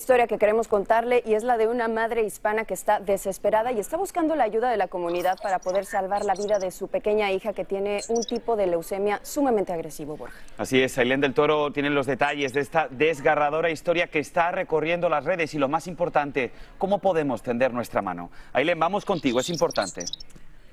historia que queremos contarle y es la de una madre hispana que está desesperada y está buscando la ayuda de la comunidad para poder salvar la vida de su pequeña hija que tiene un tipo de leucemia sumamente agresivo, Así es, Ailén del Toro tiene los detalles de esta desgarradora historia que está recorriendo las redes y lo más importante, cómo podemos tender nuestra mano. Ailén, vamos contigo, es importante.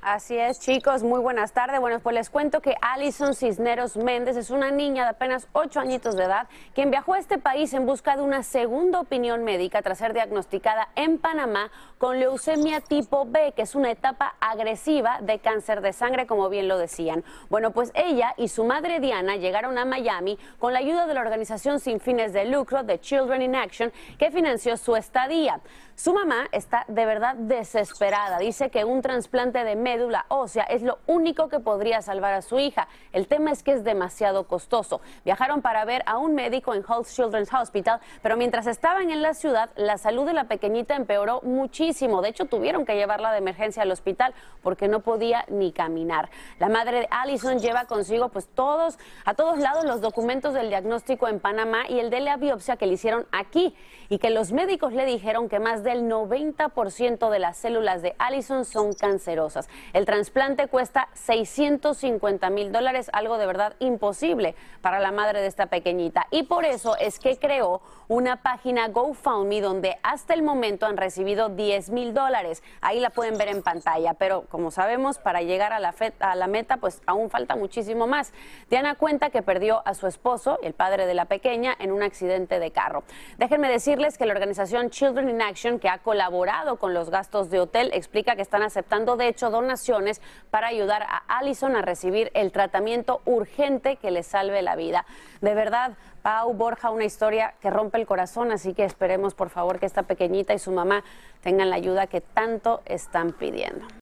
Así es, chicos, muy buenas tardes. Bueno, pues les cuento que Alison Cisneros Méndez es una niña de apenas 8 añitos de edad, quien viajó a este país en busca de una segunda opinión médica tras ser diagnosticada en Panamá con leucemia tipo B, que es una etapa agresiva de cáncer de sangre, como bien lo decían. Bueno, pues ella y su madre Diana llegaron a Miami con la ayuda de la organización sin fines de lucro de Children in Action, que financió su estadía. Su mamá está de verdad desesperada. Dice que un trasplante de médula ósea es lo único que podría salvar a su hija. El tema es que es demasiado costoso. Viajaron para ver a un médico en Hull Children's Hospital, pero mientras estaban en la ciudad, la salud de la pequeñita empeoró muchísimo. De hecho, tuvieron que llevarla de emergencia al hospital porque no podía ni caminar. La madre de Allison lleva consigo pues todos a todos lados los documentos del diagnóstico en Panamá y el de la biopsia que le hicieron aquí y que los médicos le dijeron que más del 90% de las células de Allison son cancerosas. El trasplante cuesta 650 mil dólares, algo de verdad imposible para la madre de esta pequeñita. Y por eso es que creó una página GoFundMe donde hasta el momento han recibido 10 mil dólares. Ahí la pueden ver en pantalla, pero como sabemos, para llegar a la, a la meta, pues aún falta muchísimo más. Diana cuenta que perdió a su esposo, el padre de la pequeña, en un accidente de carro. Déjenme decirles que la organización Children in Action, que ha colaborado con los gastos de hotel, explica que están aceptando, de hecho, donaciones para ayudar a Allison a recibir el tratamiento urgente que le salve la vida. De verdad, Pau Borja, una historia que rompe el corazón, así que esperemos por favor que esta pequeñita y su mamá tengan la ayuda que tanto están pidiendo.